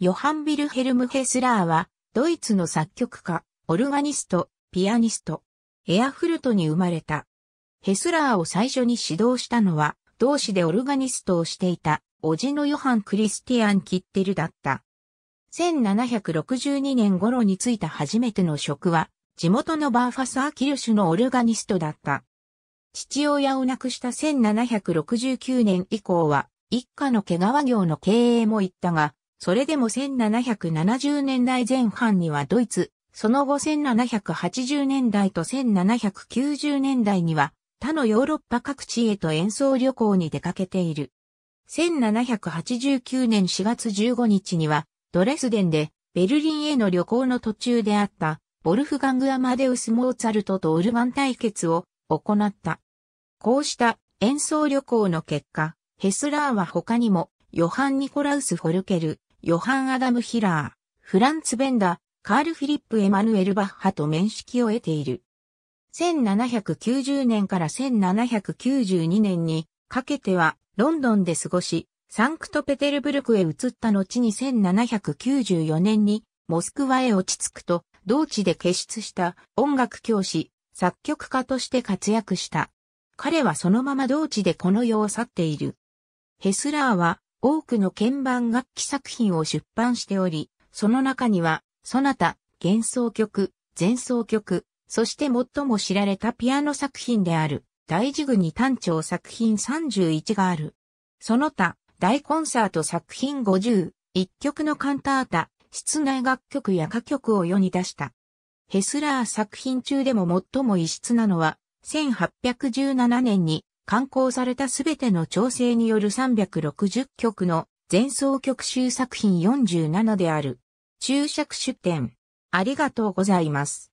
ヨハン・ビルヘルム・ヘスラーは、ドイツの作曲家、オルガニスト、ピアニスト、エアフルトに生まれた。ヘスラーを最初に指導したのは、同志でオルガニストをしていた、おじのヨハン・クリスティアン・キッテルだった。1762年頃に就いた初めての職は、地元のバーファス・アキルシュのオルガニストだった。父親を亡くした1769年以降は、一家の毛皮業の経営も行ったが、それでも1770年代前半にはドイツ、その後1780年代と1790年代には他のヨーロッパ各地へと演奏旅行に出かけている。1789年4月15日にはドレスデンでベルリンへの旅行の途中であったボルフガング・アマデウス・モーツァルトとオルガン対決を行った。こうした演奏旅行の結果、ヘスラーは他にもヨハン・ニコラウス・フォルケル、ヨハン・アダム・ヒラー、フランツ・ベンダ、カール・フィリップ・エマヌエル・バッハと面識を得ている。1790年から1792年にかけてはロンドンで過ごし、サンクトペテルブルクへ移った後に1794年にモスクワへ落ち着くと、同地で結出した音楽教師、作曲家として活躍した。彼はそのまま同地でこの世を去っている。ヘスラーは多くの鍵盤楽器作品を出版しており、その中には、ソナタ、幻想曲、前奏曲、そして最も知られたピアノ作品である、大事具に単調作品31がある。その他、大コンサート作品50、一曲のカンタータ、室内楽曲や歌曲を世に出した。ヘスラー作品中でも最も異質なのは、1817年に刊行されたすべての調整による360曲の前奏曲集作品47である。注釈出典。ありがとうございます。